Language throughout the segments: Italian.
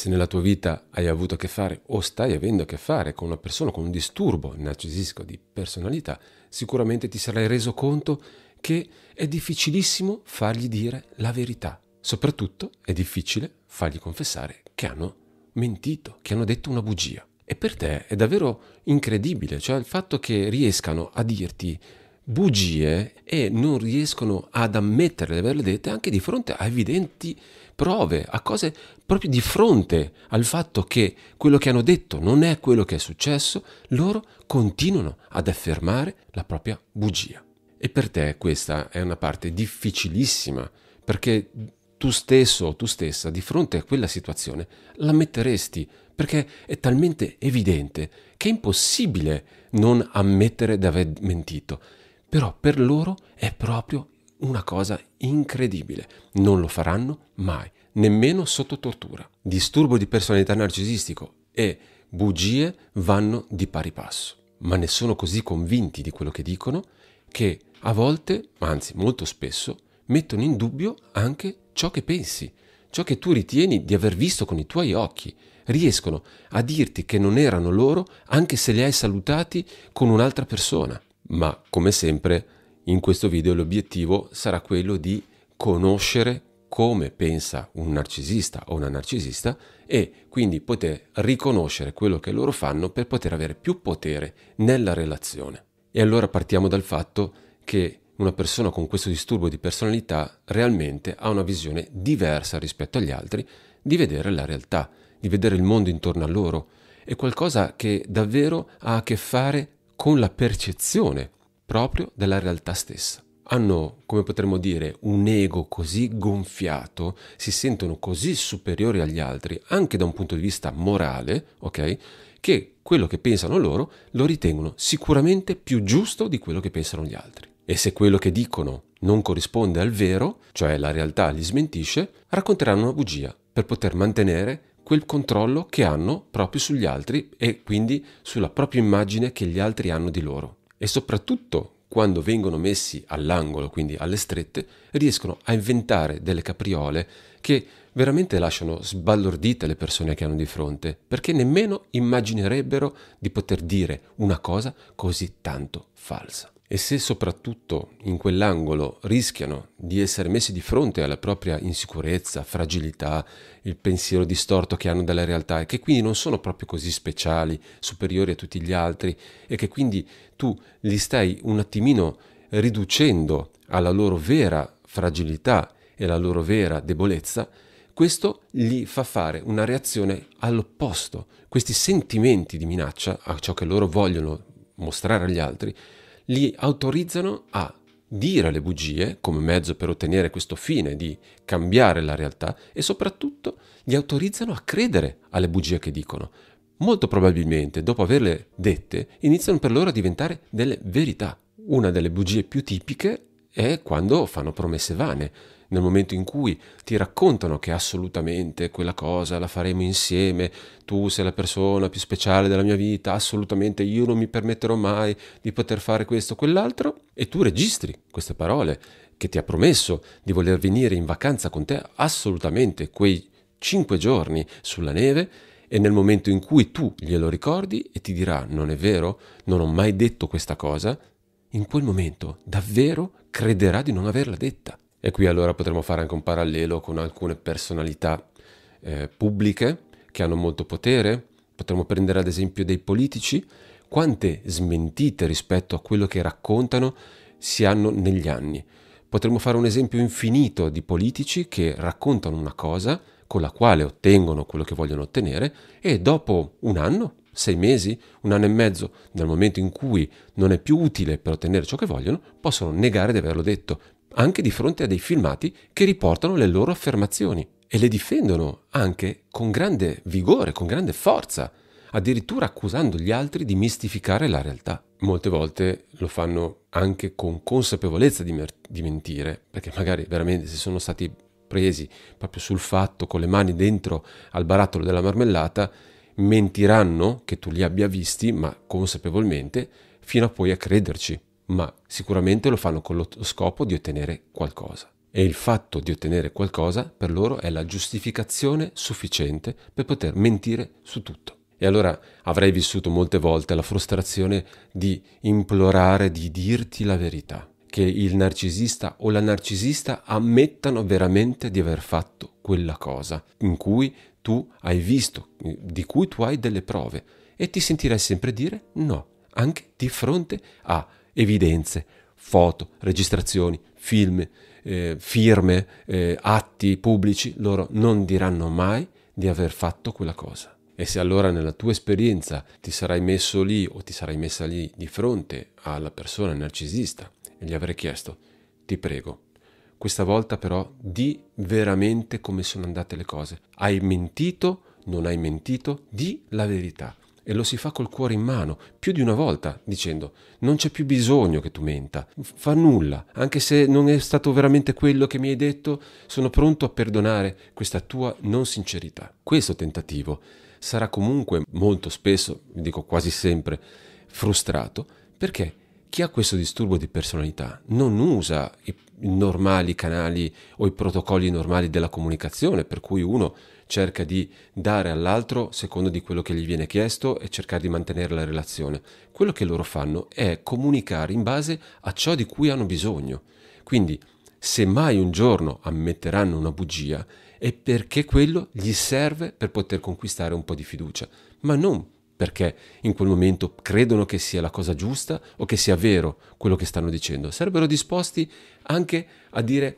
se nella tua vita hai avuto a che fare o stai avendo a che fare con una persona con un disturbo narcisistico di personalità, sicuramente ti sarai reso conto che è difficilissimo fargli dire la verità. Soprattutto è difficile fargli confessare che hanno mentito, che hanno detto una bugia. E per te è davvero incredibile, cioè il fatto che riescano a dirti bugie e non riescono ad ammettere di averle dette anche di fronte a evidenti prove, a cose proprio di fronte al fatto che quello che hanno detto non è quello che è successo, loro continuano ad affermare la propria bugia. E per te questa è una parte difficilissima, perché tu stesso o tu stessa di fronte a quella situazione la metteresti, perché è talmente evidente che è impossibile non ammettere di aver mentito. Però per loro è proprio una cosa incredibile. Non lo faranno mai, nemmeno sotto tortura. Disturbo di personalità narcisistico e bugie vanno di pari passo, ma ne sono così convinti di quello che dicono che a volte, anzi molto spesso, mettono in dubbio anche ciò che pensi, ciò che tu ritieni di aver visto con i tuoi occhi. Riescono a dirti che non erano loro anche se li hai salutati con un'altra persona. Ma, come sempre, in questo video l'obiettivo sarà quello di conoscere come pensa un narcisista o una narcisista e quindi poter riconoscere quello che loro fanno per poter avere più potere nella relazione. E allora partiamo dal fatto che una persona con questo disturbo di personalità realmente ha una visione diversa rispetto agli altri di vedere la realtà, di vedere il mondo intorno a loro. È qualcosa che davvero ha a che fare con la percezione proprio della realtà stessa. Hanno, come potremmo dire, un ego così gonfiato, si sentono così superiori agli altri, anche da un punto di vista morale, ok? Che quello che pensano loro lo ritengono sicuramente più giusto di quello che pensano gli altri. E se quello che dicono non corrisponde al vero, cioè la realtà li smentisce, racconteranno una bugia per poter mantenere quel controllo che hanno proprio sugli altri e quindi sulla propria immagine che gli altri hanno di loro e soprattutto quando vengono messi all'angolo, quindi alle strette, riescono a inventare delle capriole che veramente lasciano sbalordite le persone che hanno di fronte, perché nemmeno immaginerebbero di poter dire una cosa così tanto falsa e se soprattutto in quell'angolo rischiano di essere messi di fronte alla propria insicurezza, fragilità, il pensiero distorto che hanno dalla realtà e che quindi non sono proprio così speciali, superiori a tutti gli altri e che quindi tu li stai un attimino riducendo alla loro vera fragilità e alla loro vera debolezza, questo gli fa fare una reazione all'opposto. Questi sentimenti di minaccia a ciò che loro vogliono mostrare agli altri li autorizzano a dire le bugie come mezzo per ottenere questo fine di cambiare la realtà e soprattutto li autorizzano a credere alle bugie che dicono. Molto probabilmente, dopo averle dette, iniziano per loro a diventare delle verità. Una delle bugie più tipiche è quando fanno promesse vane. Nel momento in cui ti raccontano che assolutamente quella cosa la faremo insieme, tu sei la persona più speciale della mia vita, assolutamente io non mi permetterò mai di poter fare questo o quell'altro, e tu registri queste parole che ti ha promesso di voler venire in vacanza con te assolutamente quei cinque giorni sulla neve e nel momento in cui tu glielo ricordi e ti dirà non è vero, non ho mai detto questa cosa, in quel momento davvero crederà di non averla detta. E qui allora potremmo fare anche un parallelo con alcune personalità eh, pubbliche che hanno molto potere, potremmo prendere ad esempio dei politici, quante smentite rispetto a quello che raccontano si hanno negli anni. Potremmo fare un esempio infinito di politici che raccontano una cosa con la quale ottengono quello che vogliono ottenere e dopo un anno sei mesi, un anno e mezzo, dal momento in cui non è più utile per ottenere ciò che vogliono, possono negare di averlo detto, anche di fronte a dei filmati che riportano le loro affermazioni e le difendono anche con grande vigore, con grande forza, addirittura accusando gli altri di mistificare la realtà. Molte volte lo fanno anche con consapevolezza di, mer- di mentire, perché magari veramente se sono stati presi proprio sul fatto, con le mani dentro al barattolo della marmellata, mentiranno che tu li abbia visti, ma consapevolmente, fino a poi a crederci, ma sicuramente lo fanno con lo scopo di ottenere qualcosa. E il fatto di ottenere qualcosa per loro è la giustificazione sufficiente per poter mentire su tutto. E allora avrei vissuto molte volte la frustrazione di implorare di dirti la verità, che il narcisista o la narcisista ammettano veramente di aver fatto quella cosa in cui tu hai visto, di cui tu hai delle prove, e ti sentirai sempre dire no, anche di fronte a evidenze, foto, registrazioni, film, eh, firme, eh, atti pubblici, loro non diranno mai di aver fatto quella cosa. E se allora nella tua esperienza ti sarai messo lì o ti sarai messa lì di fronte alla persona narcisista e gli avrei chiesto, ti prego, questa volta però di veramente come sono andate le cose. Hai mentito, non hai mentito, di la verità. E lo si fa col cuore in mano, più di una volta, dicendo non c'è più bisogno che tu menta, fa nulla, anche se non è stato veramente quello che mi hai detto, sono pronto a perdonare questa tua non sincerità. Questo tentativo sarà comunque molto spesso, dico quasi sempre, frustrato perché chi ha questo disturbo di personalità non usa normali canali o i protocolli normali della comunicazione, per cui uno cerca di dare all'altro secondo di quello che gli viene chiesto e cercare di mantenere la relazione. Quello che loro fanno è comunicare in base a ciò di cui hanno bisogno. Quindi, se mai un giorno ammetteranno una bugia, è perché quello gli serve per poter conquistare un po' di fiducia, ma non perché in quel momento credono che sia la cosa giusta o che sia vero quello che stanno dicendo. Sarebbero disposti anche a dire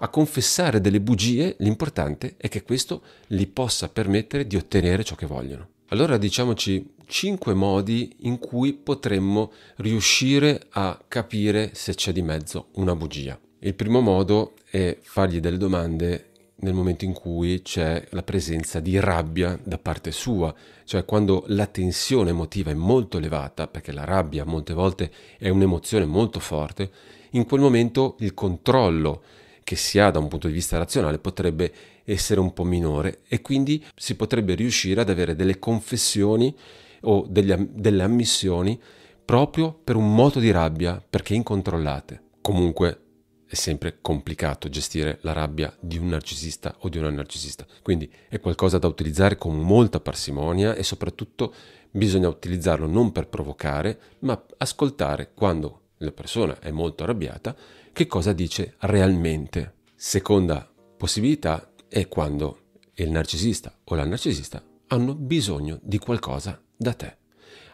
a confessare delle bugie, l'importante è che questo li possa permettere di ottenere ciò che vogliono. Allora diciamoci cinque modi in cui potremmo riuscire a capire se c'è di mezzo una bugia. Il primo modo è fargli delle domande nel momento in cui c'è la presenza di rabbia da parte sua, cioè quando la tensione emotiva è molto elevata, perché la rabbia molte volte è un'emozione molto forte, in quel momento il controllo che si ha da un punto di vista razionale potrebbe essere un po' minore e quindi si potrebbe riuscire ad avere delle confessioni o delle, delle ammissioni proprio per un moto di rabbia perché incontrollate. Comunque è sempre complicato gestire la rabbia di un narcisista o di una narcisista. Quindi è qualcosa da utilizzare con molta parsimonia e soprattutto bisogna utilizzarlo non per provocare, ma ascoltare quando la persona è molto arrabbiata che cosa dice realmente. Seconda possibilità è quando il narcisista o la narcisista hanno bisogno di qualcosa da te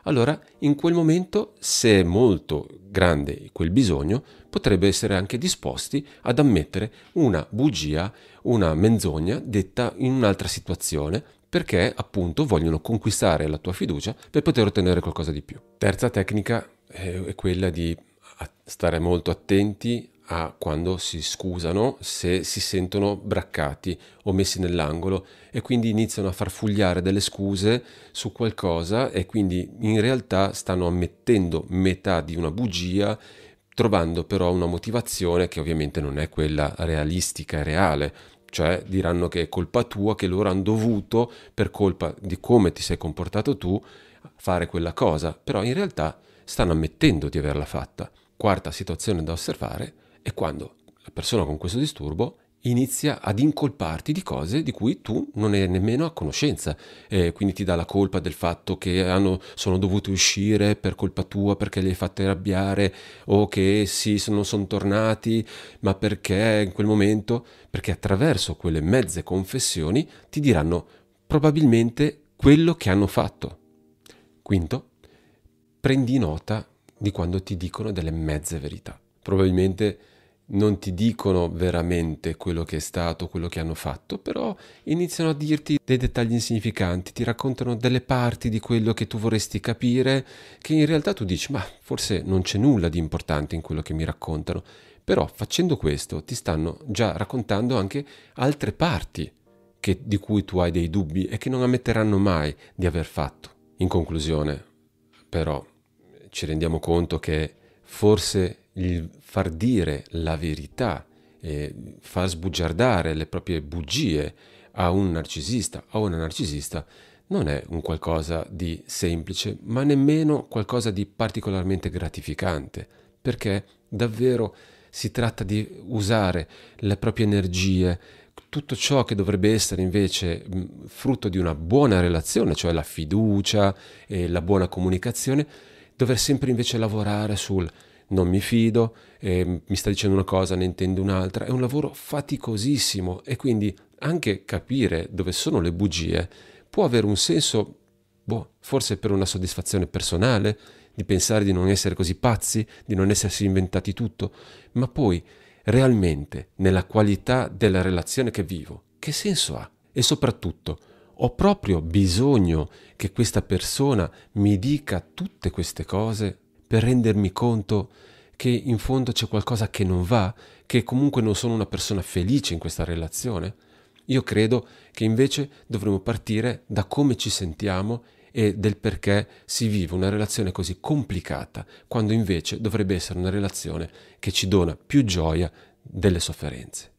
allora in quel momento, se è molto grande quel bisogno, potrebbe essere anche disposti ad ammettere una bugia, una menzogna detta in un'altra situazione, perché appunto vogliono conquistare la tua fiducia per poter ottenere qualcosa di più. Terza tecnica eh, è quella di stare molto attenti a quando si scusano se si sentono braccati o messi nell'angolo e quindi iniziano a far fugliare delle scuse su qualcosa e quindi in realtà stanno ammettendo metà di una bugia trovando però una motivazione che ovviamente non è quella realistica e reale, cioè diranno che è colpa tua, che loro hanno dovuto, per colpa di come ti sei comportato tu, fare quella cosa, però in realtà stanno ammettendo di averla fatta. Quarta situazione da osservare, è quando la persona con questo disturbo inizia ad incolparti di cose di cui tu non è nemmeno a conoscenza, eh, quindi ti dà la colpa del fatto che hanno, sono dovuti uscire per colpa tua perché li hai fatti arrabbiare o che sì, non sono tornati, ma perché in quel momento, perché attraverso quelle mezze confessioni ti diranno probabilmente quello che hanno fatto. Quinto, prendi nota di quando ti dicono delle mezze verità. Probabilmente non ti dicono veramente quello che è stato, quello che hanno fatto, però iniziano a dirti dei dettagli insignificanti, ti raccontano delle parti di quello che tu vorresti capire, che in realtà tu dici, ma forse non c'è nulla di importante in quello che mi raccontano, però facendo questo ti stanno già raccontando anche altre parti che, di cui tu hai dei dubbi e che non ammetteranno mai di aver fatto. In conclusione, però, ci rendiamo conto che forse il far dire la verità, eh, far sbugiardare le proprie bugie a un narcisista o a una narcisista, non è un qualcosa di semplice, ma nemmeno qualcosa di particolarmente gratificante, perché davvero si tratta di usare le proprie energie, tutto ciò che dovrebbe essere invece frutto di una buona relazione, cioè la fiducia e la buona comunicazione, dover sempre invece lavorare sul non mi fido, eh, mi sta dicendo una cosa, ne intendo un'altra, è un lavoro faticosissimo e quindi anche capire dove sono le bugie può avere un senso, boh, forse per una soddisfazione personale, di pensare di non essere così pazzi, di non essersi inventati tutto, ma poi realmente nella qualità della relazione che vivo, che senso ha? E soprattutto, ho proprio bisogno che questa persona mi dica tutte queste cose per rendermi conto che in fondo c'è qualcosa che non va, che comunque non sono una persona felice in questa relazione? Io credo che invece dovremmo partire da come ci sentiamo e del perché si vive una relazione così complicata, quando invece dovrebbe essere una relazione che ci dona più gioia delle sofferenze.